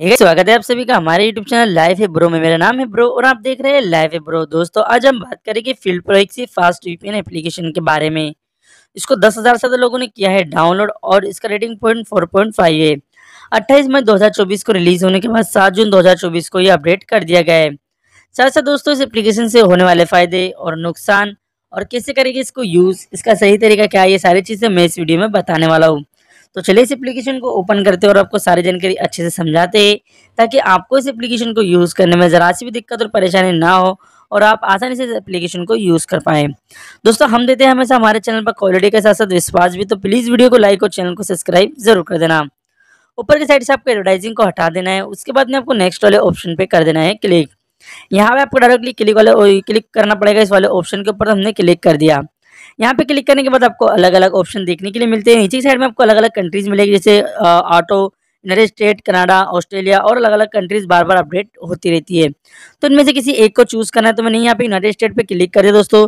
स्वागत है आप सभी का हमारे YouTube चैनल लाइफ है ब्रो में मेरा नाम है ब्रो और आप देख रहे हैं लाइफ है ब्रो दोस्तों आज हम बात करेंगे फील्ड प्रो एक फास्ट वीपीएन एप्लीकेशन के बारे में इसको दस हज़ार से ज़्यादा लोगों ने किया है डाउनलोड और इसका rating point four point five है अट्ठाईस मई 2024 को रिलीज होने के बाद सात जून दो को ये अपडेट कर दिया गया है साथ साथ दोस्तों इस एप्लीकेशन से होने वाले फ़ायदे और नुकसान और कैसे करेंगे इसको यूज़ इसका सही तरीका क्या है ये सारी चीज़ें मैं इस वीडियो में बताने वाला हूँ तो चलिए इस एप्लीकेशन को ओपन करते हैं और आपको सारी जानकारी अच्छे से समझाते हैं ताकि आपको इस एप्लीकेशन को यूज़ करने में ज़रा सी भी दिक्कत और परेशानी ना हो और आप आसानी से इस एप्लीकेशन को यूज़ कर पाएँ दोस्तों हम देते हैं हमेशा हमारे चैनल पर क्वालिटी के साथ साथ विश्वास भी तो प्लीज़ वीडियो को लाइक और चैनल को सब्सक्राइब ज़रूर कर देना ऊपर की साइड से आपको एडवर्टाइजिंग को हटा देना है उसके बाद में आपको नेक्स्ट वाले ऑप्शन पर कर देना है क्लिक यहाँ पे आपको डायरेक्टली क्लिक वाले क्लिक करना पड़ेगा इस वाले ऑप्शन के ऊपर हमने क्लिक कर दिया यहाँ पे क्लिक करने के बाद आपको अलग अलग ऑप्शन देखने के लिए मिलते हैं नीचे की साइड में आपको अलग अलग कंट्रीज मिलेगी जैसे ऑटो यूनाइटेड स्टेट कनाडा ऑस्ट्रेलिया और अलग अलग कंट्रीज बार बार अपडेट होती रहती है तो इनमें से किसी एक को चूज़ करना है तो मैंने यहाँ पे यूनाइटेड स्टेट पर क्लिक करे दोस्तों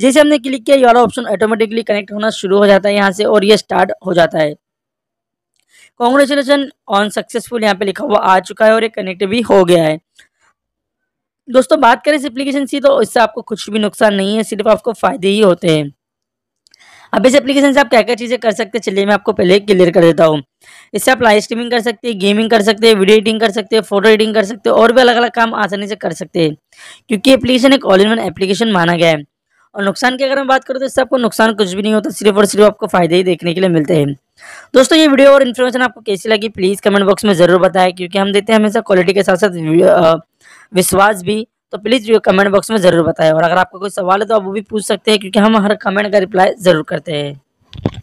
जैसे हमने क्लिक किया ये वाला ऑप्शन ऑटोमेटिकली कनेक्ट होना शुरू हो जाता है यहाँ से और ये स्टार्ट हो जाता है कॉन्ग्रेचुलेसन ऑन सक्सेसफुल यहाँ पे लिखा हुआ आ चुका है और ये कनेक्ट भी हो गया है दोस्तों बात करें इस एप्लीकेशन की तो इससे आपको कुछ भी नुकसान नहीं है सिर्फ आपको फ़ायदे ही होते हैं अब इस एप्लीकेशन से आप क्या क्या चीज़ें कर सकते हैं चलिए मैं आपको पहले क्लियर कर देता हूँ इससे आप लाइव स्ट्रीमिंग कर सकते हैं गेमिंग कर सकते हैं वीडियो एडिटिंग कर सकते हैं फोटो एडिटिंग कर सकते हैं और भी अलग अलग काम आसानी से कर सकते हैं क्योंकि एप्लीकेशन एक ऑल इन वन एप्लीकेशन माना गया है और नुकसान की अगर मैं बात करूँ तो इससे आपको नुकसान कुछ भी नहीं होता सिर्फ और सिर्फ आपको फ़ायदे ही देखने के लिए मिलते हैं दोस्तों ये वीडियो और इन्फॉर्मेशन आपको कैसी लगी प्लीज़ कमेंट बॉक्स में ज़रूर बताएं क्योंकि हम देते हैं हमेशा क्वालिटी के साथ साथ विश्वास भी तो प्लीज़ कमेंट बॉक्स में ज़रूर बताएं और अगर आपका कोई सवाल है तो आप वो भी पूछ सकते हैं क्योंकि हम हर कमेंट का रिप्लाई ज़रूर करते हैं